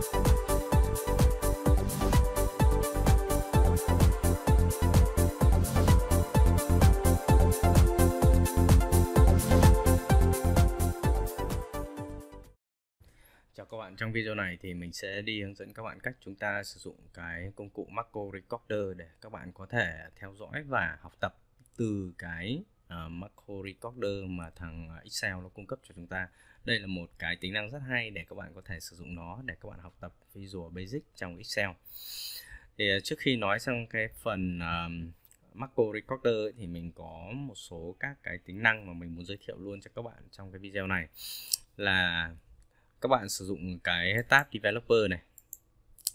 Chào các bạn, trong video này thì mình sẽ đi hướng dẫn các bạn cách chúng ta sử dụng cái công cụ Macro Recorder để các bạn có thể theo dõi và học tập từ cái uh, à, macro recorder mà thằng à, Excel nó cung cấp cho chúng ta. Đây là một cái tính năng rất hay để các bạn có thể sử dụng nó để các bạn học tập Visual Basic trong Excel. Thì à, trước khi nói sang cái phần uh, macro recorder thì mình có một số các cái tính năng mà mình muốn giới thiệu luôn cho các bạn trong cái video này là các bạn sử dụng cái tab developer này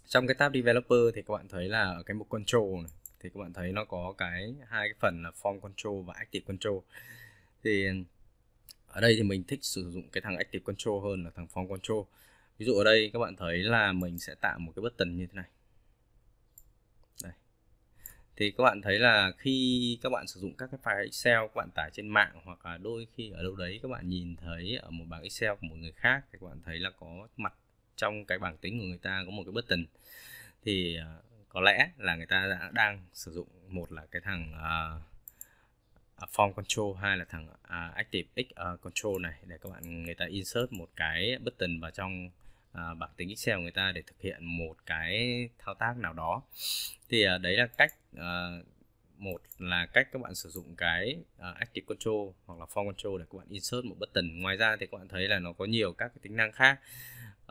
trong cái tab developer thì các bạn thấy là ở cái mục control này thì các bạn thấy nó có cái hai cái phần là form control và active control thì ở đây thì mình thích sử dụng cái thằng active control hơn là thằng form control ví dụ ở đây các bạn thấy là mình sẽ tạo một cái button như thế này đây. thì các bạn thấy là khi các bạn sử dụng các cái file Excel các bạn tải trên mạng hoặc là đôi khi ở đâu đấy các bạn nhìn thấy ở một bảng Excel của một người khác thì các bạn thấy là có mặt trong cái bảng tính của người ta có một cái button thì à, có lẽ là người ta đã đang sử dụng một là cái thằng uh, form control hai là thằng uh, active x ờ, control này để các bạn người ta insert một cái button vào trong uh, bảng tính Excel của người ta để thực hiện một cái thao tác nào đó thì uh, đấy là cách uh, một là cách các bạn sử dụng cái uh, active control hoặc là form control để các bạn insert một button ngoài ra thì các bạn thấy là nó có nhiều các cái tính năng khác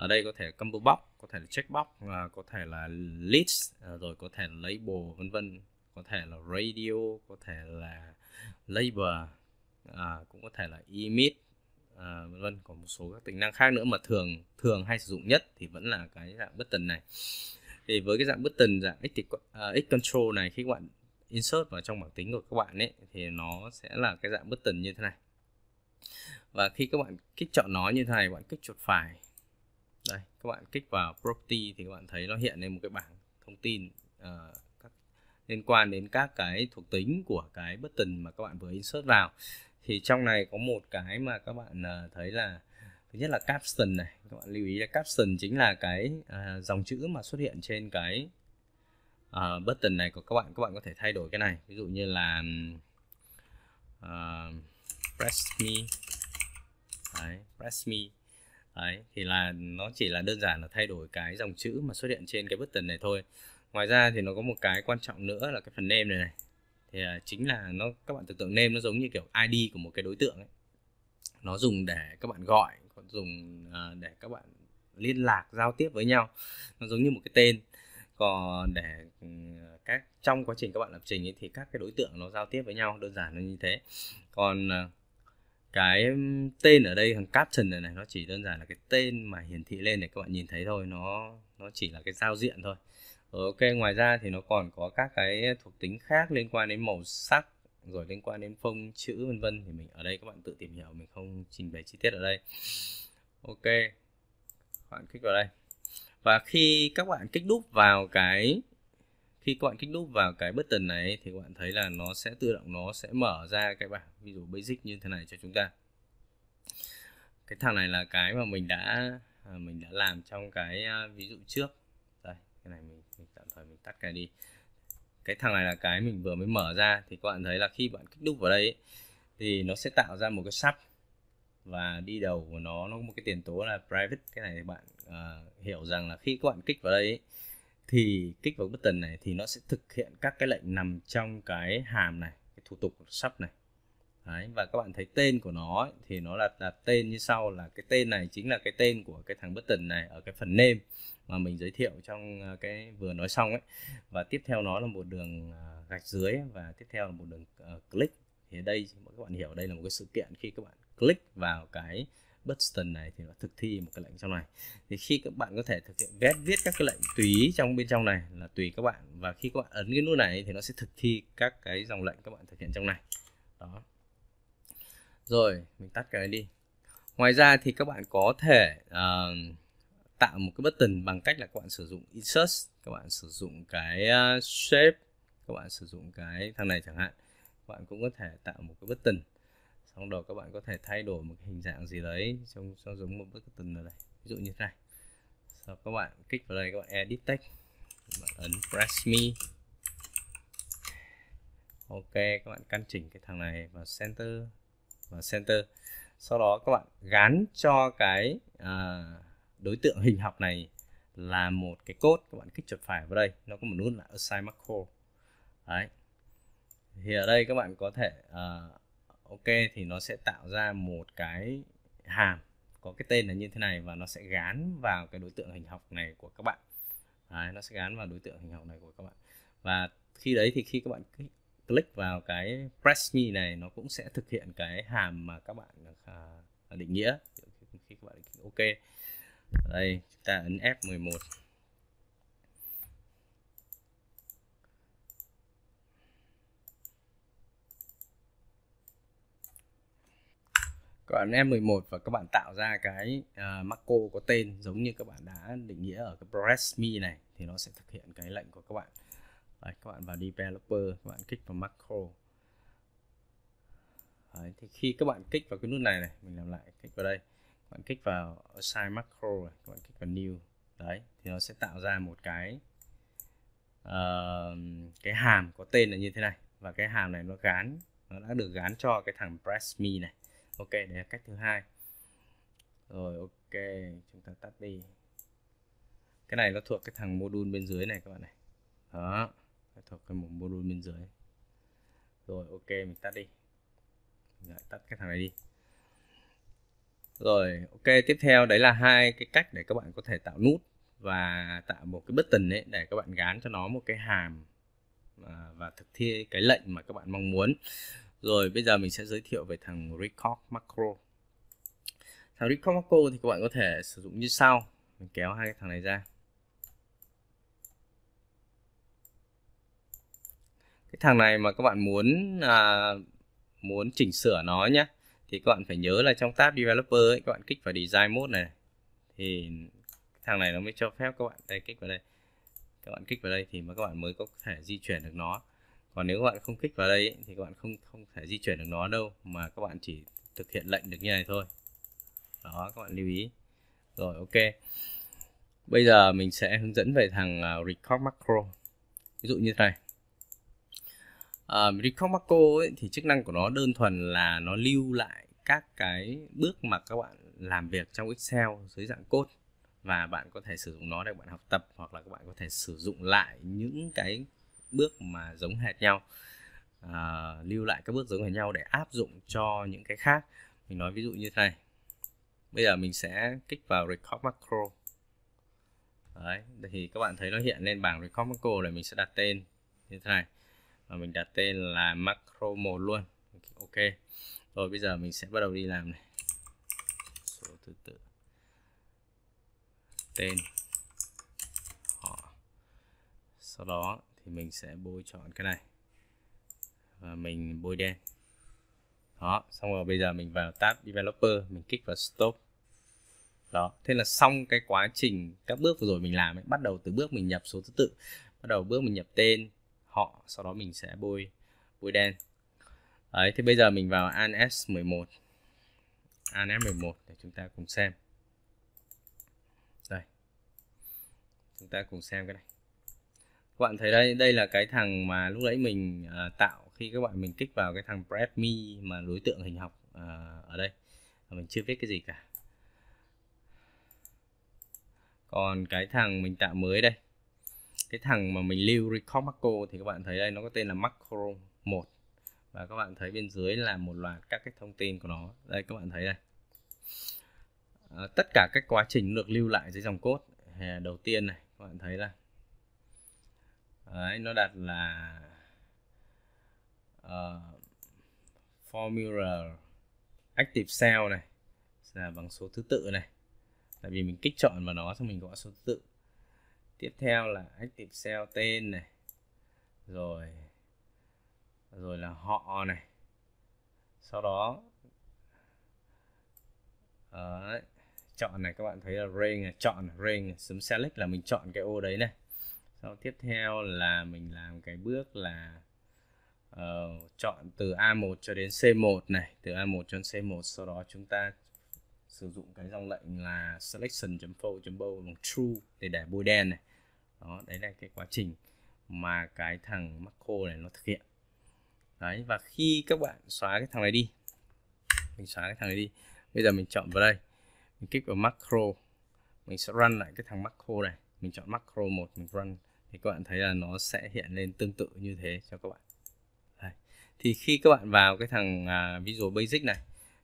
ở đây có thể combo box có thể là check box, có thể là list à, rồi có thể là label vân vân có thể là radio có thể là label à, cũng có thể là emit à, vân vân còn một số các tính năng khác nữa mà thường thường hay sử dụng nhất thì vẫn là cái dạng button này thì với cái dạng button dạng x, uh, x control này khi các bạn insert vào trong bảng tính của các bạn ấy thì nó sẽ là cái dạng button như thế này và khi các bạn kích chọn nó như thế này bạn kích chuột phải đây các bạn kích vào property thì các bạn thấy nó hiện lên một cái bảng thông tin uh, các, liên quan đến các cái thuộc tính của cái button mà các bạn vừa insert vào thì trong này có một cái mà các bạn uh, thấy là thứ nhất là caption này các bạn lưu ý là caption chính là cái uh, dòng chữ mà xuất hiện trên cái uh, button này của các bạn các bạn có thể thay đổi cái này ví dụ như là uh, press me Đấy, press me Đấy, thì là nó chỉ là đơn giản là thay đổi cái dòng chữ mà xuất hiện trên cái button này thôi. Ngoài ra thì nó có một cái quan trọng nữa là cái phần name này này. Thì à, chính là nó các bạn tưởng tượng name nó giống như kiểu ID của một cái đối tượng ấy. Nó dùng để các bạn gọi, dùng à, để các bạn liên lạc giao tiếp với nhau. Nó giống như một cái tên. Còn để ừ, các trong quá trình các bạn lập trình ấy, thì các cái đối tượng nó giao tiếp với nhau đơn giản là như thế. Còn à, cái tên ở đây thằng caption này này nó chỉ đơn giản là cái tên mà hiển thị lên để các bạn nhìn thấy thôi nó nó chỉ là cái giao diện thôi ờ, ok ngoài ra thì nó còn có các cái thuộc tính khác liên quan đến màu sắc rồi liên quan đến phông chữ vân vân thì mình ở đây các bạn tự tìm hiểu mình không trình bày chi tiết ở đây ok các bạn kích vào đây và khi các bạn kích đúp vào cái khi các bạn kích đúp vào cái button này thì các bạn thấy là nó sẽ tự động nó sẽ mở ra cái bảng ví dụ basic như thế này cho chúng ta cái thằng này là cái mà mình đã à, mình đã làm trong cái à, ví dụ trước đây cái này mình, mình tạm thời mình tắt cái đi cái thằng này là cái mình vừa mới mở ra thì các bạn thấy là khi bạn kích đúc vào đây ấy, thì nó sẽ tạo ra một cái sắp và đi đầu của nó nó có một cái tiền tố là private cái này thì bạn uh, hiểu rằng là khi các bạn kích vào đây ấy, thì kích vào button này thì nó sẽ thực hiện các cái lệnh nằm trong cái hàm này cái thủ tục sắp này Đấy, và các bạn thấy tên của nó ấy, thì nó là là tên như sau là cái tên này chính là cái tên của cái thằng button này ở cái phần name mà mình giới thiệu trong ờ, cái vừa nói xong ấy và tiếp theo nó là một đường ờ, gạch dưới và tiếp theo là một đường ờ, click thì ở đây các bạn hiểu đây là một cái sự kiện khi các bạn click vào cái button này thì nó thực thi một cái lệnh trong này thì khi các bạn có thể thực hiện viết viết các cái lệnh tùy ý trong bên trong này là tùy các bạn và khi các bạn ấn cái nút này thì nó sẽ thực thi các cái dòng lệnh các bạn thực hiện trong này đó rồi mình tắt cái này đi ngoài ra thì các bạn có thể uh, tạo một cái button bằng cách là các bạn sử dụng insert các bạn sử dụng cái ờ, shape các bạn sử dụng cái thằng này chẳng hạn các bạn cũng có thể tạo một cái button xong rồi các bạn có thể thay đổi một hình dạng gì đấy trông cho giống một bức tường ở đây ví dụ như thế này sau các bạn kích vào đây các bạn edit text bạn ấn press me ok các bạn căn chỉnh cái thằng này vào center và center sau đó các bạn gắn cho cái à, đối tượng hình học này là một cái cốt các bạn kích chuột phải vào đây nó có một nút là assign macro đấy thì ở đây các bạn có thể uh, ok thì nó sẽ tạo ra một cái hàm có cái tên là như thế này và nó sẽ gán vào cái đối tượng hình học này của các bạn Đấy, nó sẽ gán vào đối tượng hình học này của các bạn và khi đấy thì khi các bạn click vào cái press me này nó cũng sẽ thực hiện cái hàm mà các bạn à, định nghĩa khi các bạn ok đây chúng ta ấn F11 các bạn em 11 và các bạn tạo ra cái uh, à, macro có tên giống như các bạn đã định nghĩa ở cái press Me này thì nó sẽ thực hiện cái lệnh của các bạn Đấy, các bạn vào developer các bạn kích vào macro Đấy, thì khi các bạn kích vào cái nút này này mình làm lại kích vào đây các bạn kích vào assign macro này, các bạn kích vào new đấy thì nó sẽ tạo ra một cái uh, cái hàm có tên là như thế này và cái hàm này nó gán nó đã được gán cho cái thằng press me này ok đấy là cách thứ hai rồi ok chúng ta tắt đi cái này nó thuộc cái thằng module bên dưới này các bạn này đó nó thuộc cái một module bên dưới rồi ok mình tắt đi mình tắt cái thằng này đi rồi ok tiếp theo đấy là hai cái cách để các bạn có thể tạo nút và tạo một cái button đấy để các bạn gán cho nó một cái hàm à, và thực thi cái lệnh mà các bạn mong muốn rồi bây giờ mình sẽ giới thiệu về thằng record macro. Thằng record macro thì các bạn có thể sử dụng như sau. Mình kéo hai cái thằng này ra. Cái thằng này mà các bạn muốn à, muốn chỉnh sửa nó nhé thì các bạn phải nhớ là trong tab developer ấy các bạn kích vào design mode này thì thằng này nó mới cho phép các bạn đây kích vào đây các bạn kích vào đây thì mà các bạn mới có thể di chuyển được nó còn nếu các bạn không kích vào đây ấy, thì các bạn không không thể di chuyển được nó đâu mà các bạn chỉ thực hiện lệnh được như này thôi đó các bạn lưu ý rồi ok bây giờ mình sẽ hướng dẫn về thằng à, record macro ví dụ như thế này uh, record macro ấy, thì chức năng của nó đơn thuần là nó lưu lại các cái bước mà các bạn làm việc trong excel dưới dạng code và bạn có thể sử dụng nó để bạn học tập hoặc là các bạn có thể sử dụng lại những cái bước mà giống hệt nhau à, lưu lại các bước giống hệt nhau để áp dụng cho những cái khác mình nói ví dụ như thế này bây giờ mình sẽ kích vào record macro đấy thì các bạn thấy nó hiện lên bảng record macro là mình sẽ đặt tên như thế này và mình đặt tên là macro 1 luôn ok rồi bây giờ mình sẽ bắt đầu đi làm này số thứ tự tên họ sau đó thì mình sẽ bôi chọn cái này và mình bôi đen đó xong rồi bây giờ mình vào tab developer mình kích vào stop đó thế là xong cái quá trình các bước vừa rồi mình làm ấy bắt đầu từ bước mình nhập số thứ tự bắt đầu bước mình nhập tên họ sau đó mình sẽ bôi bôi đen đấy thì bây giờ mình vào an s 11 an s 11 để chúng ta cùng xem đây chúng ta cùng xem cái này các bạn thấy đây đây là cái thằng mà lúc nãy mình à, tạo khi các bạn mình kích vào cái thằng Redmi mà đối tượng hình học à, ở đây mình chưa viết cái gì cả còn cái thằng mình tạo mới đây cái thằng mà mình lưu record macro thì các bạn thấy đây nó có tên là macro 1 và các bạn thấy bên dưới là một loạt các cái thông tin của nó đây các bạn thấy đây à, tất cả các quá trình được lưu lại dưới dòng code đầu tiên này các bạn thấy là Đấy, nó đặt là uh, formula active cell này là bằng số thứ tự này tại vì mình kích chọn vào nó xong mình gõ số thứ tự tiếp theo là active cell tên này rồi rồi là họ này sau đó ờ, Đấy, chọn này các bạn thấy là range chọn range chấm select là mình chọn cái ô đấy này sau tiếp theo là mình làm cái bước là uh, chọn từ A1 cho đến C1 này từ A1 cho đến C1 sau đó chúng ta sử dụng cái dòng lệnh là selection.fold.bow bằng true để để bôi đen này đó đấy là cái quá trình mà cái thằng macro này nó thực hiện đấy và khi các bạn xóa cái thằng này đi mình xóa cái thằng này đi bây giờ mình chọn vào đây mình kích vào macro mình sẽ run lại cái thằng macro này mình chọn macro một mình run thì các bạn thấy là nó sẽ hiện lên tương tự như thế cho các bạn đây. thì khi các bạn vào cái thằng à, Visual Basic này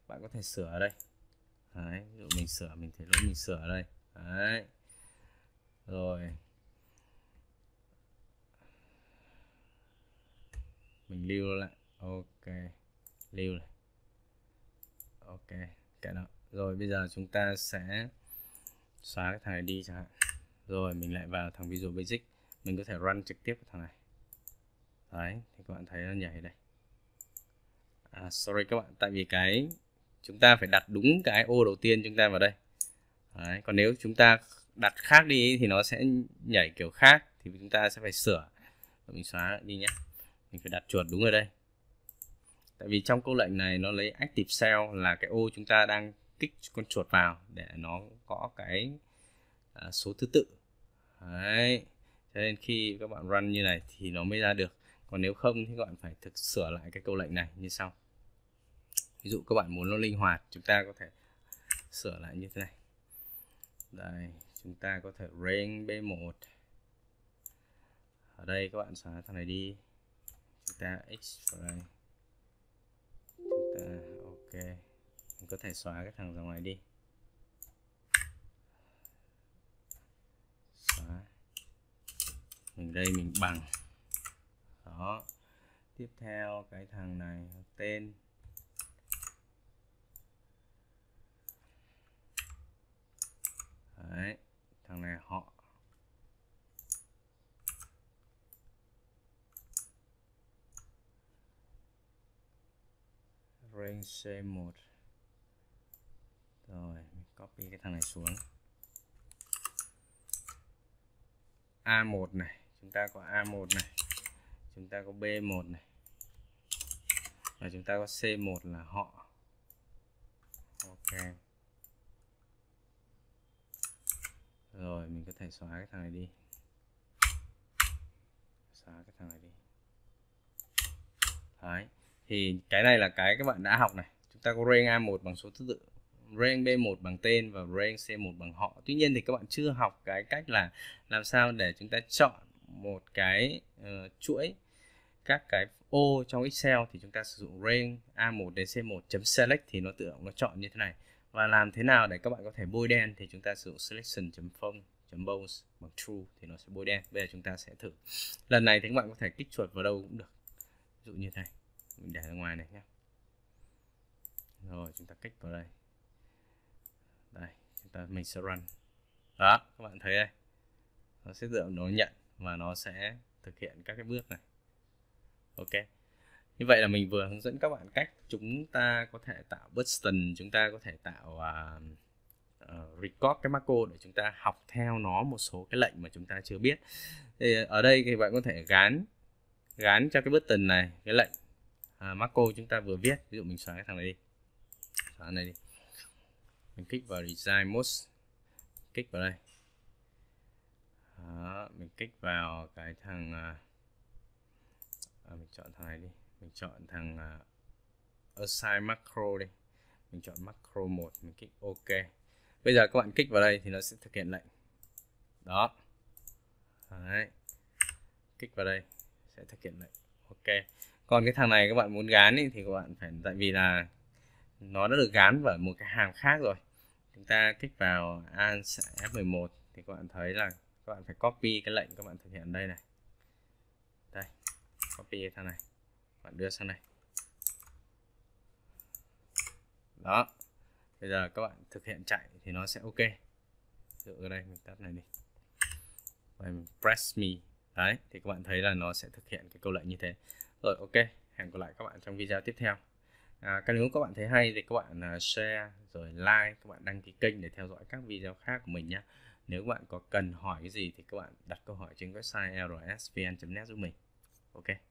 bạn có thể sửa ở đây đấy, ví dụ mình sửa mình thấy lỗi mình sửa ở đây đấy. rồi mình lưu lại ok lưu này ok cái đó rồi bây giờ chúng ta sẽ xóa cái thằng này đi chẳng hạn rồi mình lại vào thằng Visual Basic mình có thể run trực tiếp thằng này đấy thì các bạn thấy nó nhảy đây à, sorry các bạn tại vì cái chúng ta phải đặt đúng cái ô đầu tiên chúng ta vào đây đấy, còn nếu chúng ta đặt khác đi thì nó sẽ nhảy kiểu khác thì chúng ta sẽ phải sửa mình xóa đi nhé mình phải đặt chuột đúng ở đây tại vì trong câu lệnh này nó lấy active cell là cái ô chúng ta đang kích con chuột vào để nó có cái à, số thứ tự đấy Thế nên khi các bạn run như này thì nó mới ra được. Còn nếu không thì các bạn phải thực sửa lại cái câu lệnh này như sau. Ví dụ các bạn muốn nó linh hoạt, chúng ta có thể sửa lại như thế này. Đây, chúng ta có thể range B1. Ở đây các bạn xóa thằng này đi. Chúng ta x vào đây. Chúng ta ok. Mình có thể xóa cái thằng dòng này đi. mình đây mình bằng đó tiếp theo cái thằng này tên Đấy, thằng này họ range C1 rồi mình copy cái thằng này xuống A1 này chúng ta có A1 này chúng ta có B1 này và chúng ta có C1 là họ ok rồi mình có thể xóa cái thằng này đi xóa cái thằng này đi đấy thì cái này là cái các bạn đã học này chúng ta có rank A1 bằng số thứ tự rank B1 bằng tên và rank C1 bằng họ tuy nhiên thì các bạn chưa học cái cách là làm sao để chúng ta chọn một cái uh, chuỗi các cái ô trong Excel thì chúng ta sử dụng range A1 đến C1 select thì nó tự động nó chọn như thế này và làm thế nào để các bạn có thể bôi đen thì chúng ta sử dụng selection phông bones bằng true thì nó sẽ bôi đen bây giờ chúng ta sẽ thử lần này thì các bạn có thể kích chuột vào đâu cũng được ví dụ như thế này mình để ra ngoài này nhé rồi chúng ta kích vào đây đây chúng ta mình sẽ run đó các bạn thấy đây nó sẽ tự động nó nhận và nó sẽ thực hiện các cái bước này ok như vậy là mình vừa hướng dẫn các bạn cách chúng ta có thể tạo button chúng ta có thể tạo uh, uh, record cái macro để chúng ta học theo nó một số cái lệnh mà chúng ta chưa biết thì ở đây thì bạn có thể gán gán cho cái button này cái lệnh uh, à, macro chúng ta vừa viết ví dụ mình xóa cái thằng này đi xóa này đi mình kích vào design mode kích vào đây đó, mình kích vào cái thằng à, à, mình chọn thằng này đi mình chọn thằng à, assign macro đi mình chọn macro 1 mình kích ok bây giờ các bạn kích vào đây thì nó sẽ thực hiện lệnh đó Đấy. kích vào đây sẽ thực hiện lệnh ok còn cái thằng này các bạn muốn gán ý, thì các bạn phải tại vì là nó đã được gán vào một cái hàm khác rồi chúng ta kích vào an F11 thì các bạn thấy là các bạn phải copy cái lệnh các bạn thực hiện đây này đây copy thằng này bạn đưa sang này, đó bây giờ các bạn thực hiện chạy thì nó sẽ ok ở đây mình tắt này đi và mình press me đấy thì các bạn thấy là nó sẽ thực hiện cái câu lệnh như thế rồi ok hẹn gặp lại các bạn trong video tiếp theo à, các nếu các bạn thấy hay thì các bạn à, share rồi like các bạn đăng ký kênh để theo dõi các video khác của mình nhé nếu các bạn có cần hỏi cái gì thì các bạn đặt câu hỏi trên website rsvn.net giúp mình ok